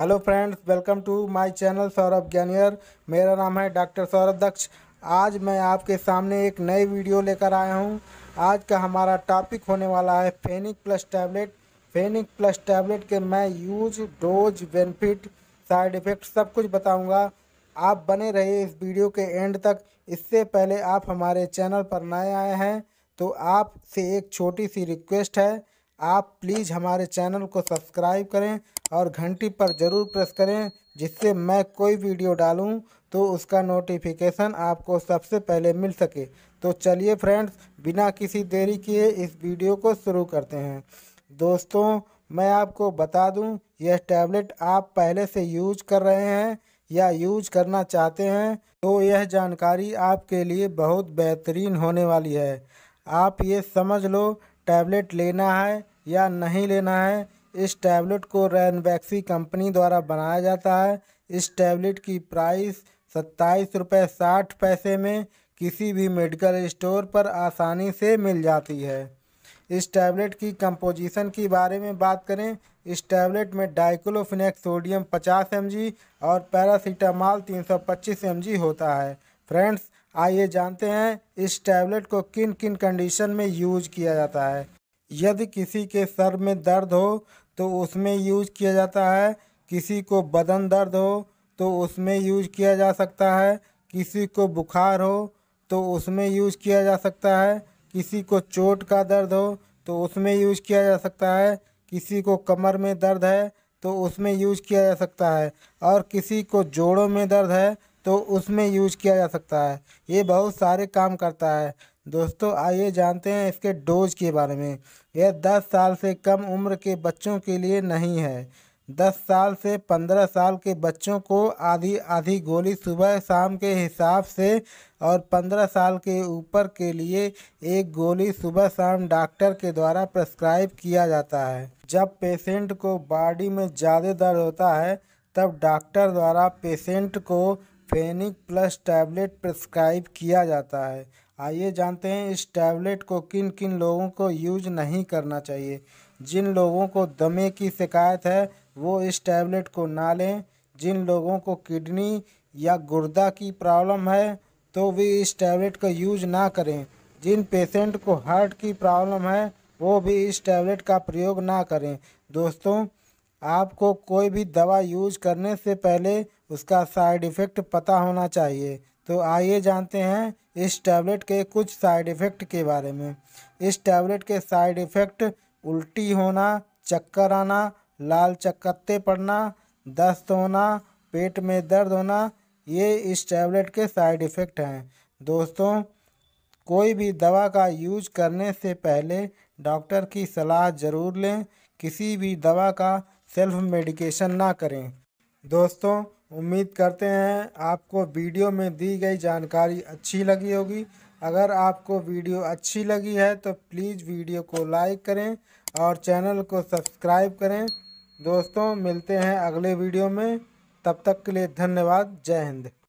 hello friends welcome to my channel Saurabh ज्ञानियर मेरा नाम है डॉक्टर सौरभ दक्ष आज मैं आपके सामने एक नई वीडियो लेकर आया हूं आज का हमारा टॉपिक होने वाला है Fenac plus tablet Fenac plus tablet के मैं use dose benefit side effect सब कुछ बताऊँगा आप बने रहिए इस वीडियो के एंड तक इससे पहले आप हमारे चैनल पर नए आए हैं तो आपसे एक छोटी सी रिक्वेस्ट है आप प्लीज़ हमारे चैनल को सब्सक्राइब करें और घंटी पर ज़रूर प्रेस करें जिससे मैं कोई वीडियो डालूं तो उसका नोटिफिकेशन आपको सबसे पहले मिल सके तो चलिए फ्रेंड्स बिना किसी देरी किए इस वीडियो को शुरू करते हैं दोस्तों मैं आपको बता दूं यह टैबलेट आप पहले से यूज कर रहे हैं या यूज करना चाहते हैं तो यह जानकारी आपके लिए बहुत बेहतरीन होने वाली है आप ये समझ लो टैबलेट लेना है या नहीं लेना है इस टैबलेट को रैनबैक्सी कंपनी द्वारा बनाया जाता है इस टैबलेट की प्राइस सत्ताईस रुपये साठ पैसे में किसी भी मेडिकल स्टोर पर आसानी से मिल जाती है इस टैबलेट की कंपोजिशन के बारे में बात करें इस टैबलेट में डाइक्लोफिनेक सोडियम 50 एम और पैरासीटामॉल 325 एम होता है फ्रेंड्स आइए जानते हैं इस टैबलेट को किन किन कंडीशन में यूज किया जाता है यदि किसी के सर में दर्द हो तो उसमें यूज किया जाता है किसी को बदन दर्द हो तो उसमें यूज किया जा सकता है किसी को बुखार हो तो उसमें यूज किया जा सकता है किसी को चोट का दर्द हो तो उसमें यूज किया जा सकता है किसी को कमर में दर्द है तो उसमें यूज किया जा सकता है और किसी को जोड़ों में दर्द है तो उसमें यूज किया जा सकता है ये बहुत सारे काम करता है दोस्तों आइए जानते हैं इसके डोज के बारे में यह 10 साल से कम उम्र के बच्चों के लिए नहीं है 10 साल से 15 साल के बच्चों को आधी आधी गोली सुबह शाम के हिसाब से और 15 साल के ऊपर के लिए एक गोली सुबह शाम डॉक्टर के द्वारा प्रेस्क्राइब किया जाता है जब पेशेंट को बॉडी में ज़्यादा दर्द होता है तब डॉक्टर द्वारा पेशेंट को फेनिक प्लस टैबलेट प्रेस्क्राइब किया जाता है आइए जानते हैं इस टैबलेट को किन किन लोगों को यूज नहीं करना चाहिए जिन लोगों को दमे की शिकायत है वो इस टैबलेट को ना लें जिन लोगों को किडनी या गुर्दा की प्रॉब्लम है तो भी इस टैबलेट का यूज ना करें जिन पेशेंट को हार्ट की प्रॉब्लम है वो भी इस टैबलेट का प्रयोग ना करें दोस्तों आपको कोई भी दवा यूज करने से पहले उसका साइड इफ़ेक्ट पता होना चाहिए तो आइए जानते हैं इस टैबलेट के कुछ साइड इफ़ेक्ट के बारे में इस टैबलेट के साइड इफ़ेक्ट उल्टी होना चक्कर आना लाल चक्कते पड़ना दस्त होना पेट में दर्द होना ये इस टैबलेट के साइड इफ़ेक्ट हैं दोस्तों कोई भी दवा का यूज करने से पहले डॉक्टर की सलाह ज़रूर लें किसी भी दवा का सेल्फ मेडिकेशन ना करें दोस्तों उम्मीद करते हैं आपको वीडियो में दी गई जानकारी अच्छी लगी होगी अगर आपको वीडियो अच्छी लगी है तो प्लीज़ वीडियो को लाइक करें और चैनल को सब्सक्राइब करें दोस्तों मिलते हैं अगले वीडियो में तब तक के लिए धन्यवाद जय हिंद